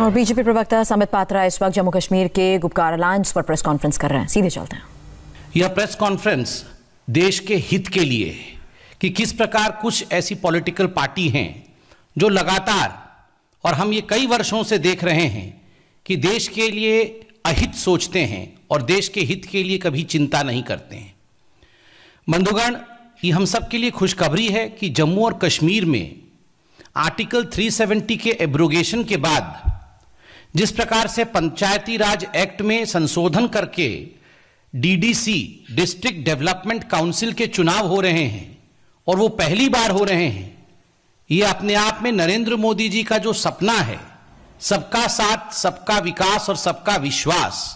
और बीजेपी प्रवक्ता समित पात्रा इस वक्त जम्मू कश्मीर के गुपकार अलायंस पर प्रेस कॉन्फ्रेंस कर रहे हैं सीधे चलते हैं यह प्रेस कॉन्फ्रेंस देश के हित के लिए कि किस प्रकार कुछ ऐसी पॉलिटिकल पार्टी हैं जो लगातार और हम ये कई वर्षों से देख रहे हैं कि देश के लिए अहित सोचते हैं और देश के हित के लिए कभी चिंता नहीं करते हैं बंधुगण ये हम सब के लिए खुशखबरी है कि जम्मू और कश्मीर में आर्टिकल 370 के एब्रोगेशन के बाद जिस प्रकार से पंचायती राज एक्ट में संशोधन करके डीडीसी डिस्ट्रिक्ट डेवलपमेंट काउंसिल के चुनाव हो रहे हैं और वो पहली बार हो रहे हैं ये अपने आप में नरेंद्र मोदी जी का जो सपना है सबका साथ सबका विकास और सबका विश्वास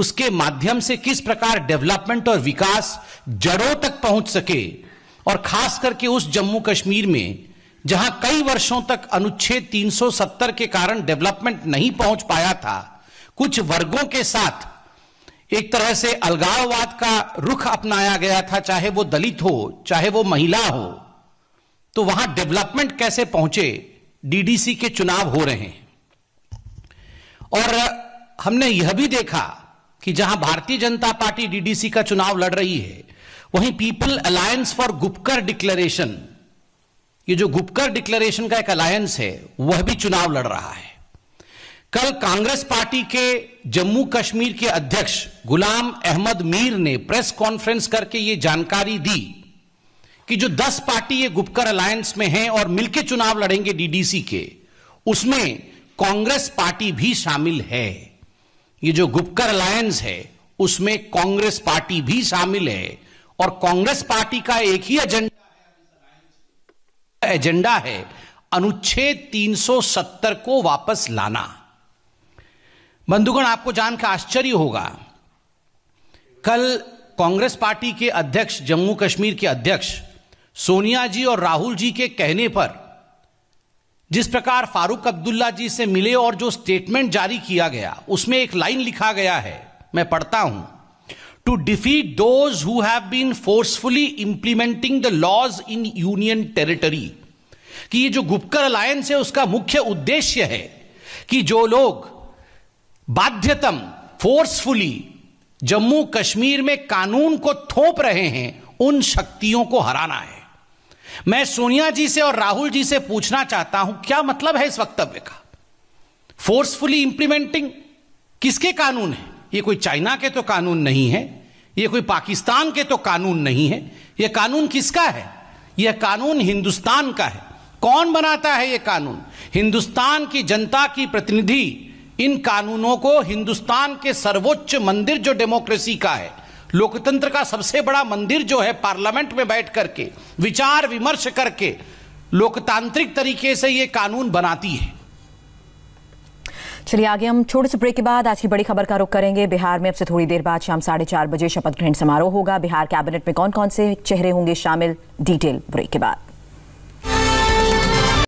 उसके माध्यम से किस प्रकार डेवलपमेंट और विकास जड़ों तक पहुंच सके और खास करके उस जम्मू कश्मीर में जहां कई वर्षों तक अनुच्छेद 370 के कारण डेवलपमेंट नहीं पहुंच पाया था कुछ वर्गों के साथ एक तरह से अलगाववाद का रुख अपनाया गया था चाहे वो दलित हो चाहे वो महिला हो तो वहां डेवलपमेंट कैसे पहुंचे डीडीसी के चुनाव हो रहे हैं और हमने यह भी देखा कि जहां भारतीय जनता पार्टी डीडीसी का चुनाव लड़ रही है वहीं people alliance for Gupkar declaration ये जो गुपकर डिक्लेरेशन का एक अलायंस है वह भी चुनाव लड़ रहा है कल कांग्रेस पार्टी के जम्मू कश्मीर के अध्यक्ष गुलाम अहमद मीर ने प्रेस कॉन्फ्रेंस करके ये जानकारी दी कि जो 10 पार्टी ये गुपकर अलायंस में हैं और मिलकर चुनाव लड़ेंगे डीडीसी के उसमें कांग्रेस पार्टी भी शामिल है ये जो गुपकर अलायंस है उसमें कांग्रेस पार्टी भी शामिल है और कांग्रेस पार्टी का एक ही एजेंडा एजेंडा है अनुच्छेद 370 को वापस लाना बंधुगण आपको जानकर आश्चर्य होगा कल कांग्रेस पार्टी के अध्यक्ष जम्मू कश्मीर के अध्यक्ष सोनिया जी और राहुल जी के कहने पर जिस प्रकार फारूक अब्दुल्ला जी से मिले और जो स्टेटमेंट जारी किया गया उसमें एक लाइन लिखा गया है मैं पढ़ता हूं to defeat those who have been forcefully implementing the laws in union territory कि ये जो गुपकर अलायंस है उसका मुख्य उद्देश्य है कि जो लोग बाध्यतम फोर्सफुली जम्मू कश्मीर में कानून को थोप रहे हैं उन शक्तियों को हराना है मैं सोनिया जी से और राहुल जी से पूछना चाहता हूं क्या मतलब है इस वक्तव्य का फोर्सफुली इंप्लीमेंटिंग किसके कानून है ये कोई चाइना के तो कानून नहीं है ये कोई पाकिस्तान के तो कानून नहीं है यह कानून किसका है यह कानून हिंदुस्तान का है कौन बनाता है ये कानून हिंदुस्तान की जनता की प्रतिनिधि इन कानूनों को हिंदुस्तान के सर्वोच्च मंदिर जो डेमोक्रेसी का है लोकतंत्र का सबसे बड़ा मंदिर जो है पार्लियामेंट में बैठ करके विचार विमर्श करके लोकतांत्रिक तरीके से ये कानून बनाती है चलिए आगे हम छोटे से ब्रेक के बाद आज की बड़ी खबर का रुख करेंगे बिहार में अब से थोड़ी देर बाद शाम साढ़े चार बजे शपथ ग्रहण समारोह होगा बिहार कैबिनेट में कौन कौन से चेहरे होंगे शामिल डिटेल ब्रेक के बाद